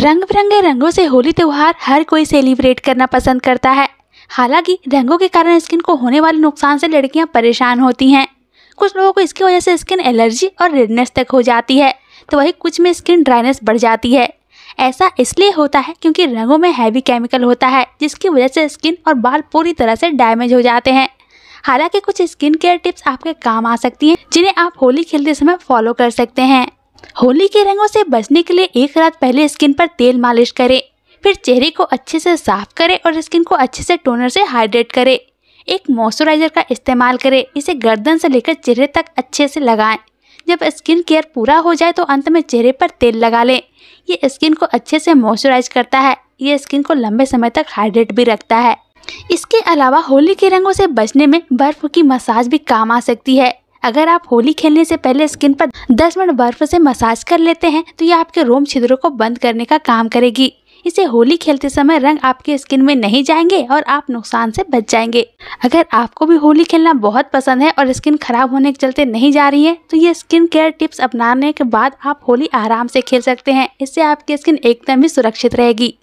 रंग बिरंगे रंगों से होली त्यौहार हर कोई सेलिब्रेट करना पसंद करता है हालांकि रंगों के कारण स्किन को होने वाले नुकसान से लड़कियां परेशान होती हैं कुछ लोगों को इसकी वजह से स्किन एलर्जी और रेडनेस तक हो जाती है तो वही कुछ में स्किन ड्राइनेस बढ़ जाती है ऐसा इसलिए होता है क्योंकि रंगों में हैवी केमिकल होता है जिसकी वजह से स्किन और बाल पूरी तरह से डैमेज हो जाते हैं हालांकि कुछ स्किन केयर टिप्स आपके काम आ सकती हैं जिन्हें आप होली खेलते समय फॉलो कर सकते हैं होली के रंगों से बचने के लिए एक रात पहले स्किन पर तेल मालिश करें फिर चेहरे को अच्छे से साफ करें और स्किन को अच्छे से टोनर से हाइड्रेट करें एक मॉइस्चराइजर का इस्तेमाल करें इसे गर्दन से लेकर चेहरे तक अच्छे से लगाएं जब स्किन केयर पूरा हो जाए तो अंत में चेहरे पर तेल लगा लें ये स्किन को अच्छे से मॉइस्चराइज करता है ये स्किन को लंबे समय तक हाइड्रेट भी रखता है इसके अलावा होली के रंगों से बचने में बर्फ की मसाज भी काम आ सकती है अगर आप होली खेलने से पहले स्किन पर 10 मिनट बर्फ से मसाज कर लेते हैं तो ये आपके रोम छिद्रों को बंद करने का काम करेगी इसे होली खेलते समय रंग आपके स्किन में नहीं जाएंगे और आप नुकसान से बच जाएंगे अगर आपको भी होली खेलना बहुत पसंद है और स्किन खराब होने के चलते नहीं जा रही है तो ये स्किन केयर टिप्स अपनाने के बाद आप होली आराम से खेल सकते हैं इससे आपकी स्किन एकदम ही सुरक्षित रहेगी